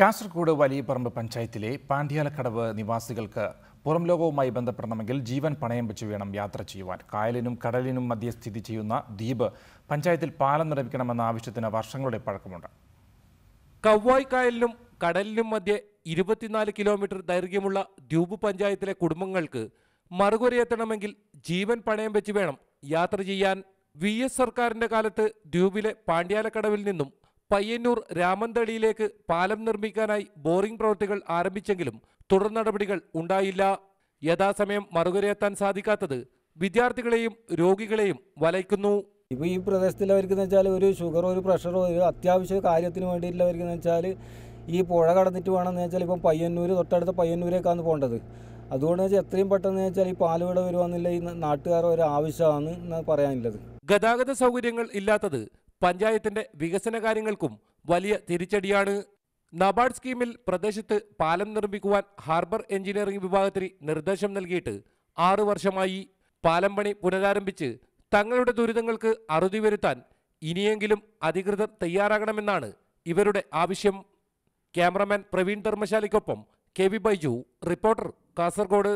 കാസർഗോഡ് വലിയപറമ്പ് പഞ്ചായത്തിലെ പാണ്ഡ്യാലക്കടവ് നിവാസികൾക്ക് പുറം ലോകവുമായി ബന്ധപ്പെടണമെങ്കിൽ ജീവൻ പണയം വെച്ച് വേണം യാത്ര ചെയ്യുവാൻ കായലിനും കടലിനും മധ്യ സ്ഥിതി ചെയ്യുന്ന ദ്വീപ് പഞ്ചായത്തിൽ പാലം നിർമ്മിക്കണമെന്ന ആവശ്യത്തിന് വർഷങ്ങളുടെ പഴക്കമുണ്ട് കവ്വായ് കായലിനും കടലിനും മധ്യ ഇരുപത്തിനാല് കിലോമീറ്റർ ദൈർഘ്യമുള്ള ദ്വീപ് പഞ്ചായത്തിലെ കുടുംബങ്ങൾക്ക് മറുകുരയെത്തണമെങ്കിൽ ജീവൻ പണയം വെച്ച് വേണം യാത്ര ചെയ്യാൻ വി എസ് സർക്കാരിന്റെ കാലത്ത് ദ്വീപിലെ പാണ്ഡ്യാലക്കടവിൽ നിന്നും പയ്യന്നൂർ രാമന്തളിയിലേക്ക് പാലം നിർമ്മിക്കാനായി ബോറിംഗ് പ്രവൃത്തികൾ ആരംഭിച്ചെങ്കിലും തുടർ നടപടികൾ ഉണ്ടായില്ല യഥാസമയം മറുകരയെത്താൻ സാധിക്കാത്തത് വിദ്യാർത്ഥികളെയും രോഗികളെയും വലയ്ക്കുന്നു ഇപ്പോൾ ഈ പ്രദേശത്തുള്ളവർക്കെന്ന് വെച്ചാൽ ഒരു ഷുഗറോ ഒരു പ്രഷറോ ഒരു അത്യാവശ്യ കാര്യത്തിന് വേണ്ടിയിട്ടുള്ളവർക്കെന്ന് വെച്ചാൽ ഈ പുഴ കടന്നിട്ട് എന്ന് വെച്ചാൽ ഇപ്പം പയ്യന്നൂർ തൊട്ടടുത്ത പയ്യന്നൂരേക്കാണ് പോകേണ്ടത് അതുകൊണ്ട് വെച്ചാൽ എത്രയും പെട്ടെന്ന് വെച്ചാൽ ഈ പാലുവിടെ വരുവാന്നില്ല ഈ നാട്ടുകാർ ഒരു ആവശ്യമാണ് പറയാനുള്ളത് ഗതാഗത സൗകര്യങ്ങൾ ഇല്ലാത്തത് പഞ്ചായത്തിന്റെ വികസന കാര്യങ്ങൾക്കും വലിയ തിരിച്ചടിയാണ് നബാർഡ് സ്കീമിൽ പ്രദേശത്ത് പാലം നിർമ്മിക്കുവാൻ ഹാർബർ എഞ്ചിനീയറിംഗ് വിഭാഗത്തിന് നിർദ്ദേശം നൽകിയിട്ട് ആറു വർഷമായി പാലം പണി പുനരാരംഭിച്ച് തങ്ങളുടെ ദുരിതങ്ങൾക്ക് അറുതി വരുത്താൻ ഇനിയെങ്കിലും അധികൃതർ തയ്യാറാകണമെന്നാണ് ഇവരുടെ ആവശ്യം ക്യാമറമാൻ പ്രവീൺ ധർമ്മശാലയ്ക്കൊപ്പം K V Baiju reporter Kasaragod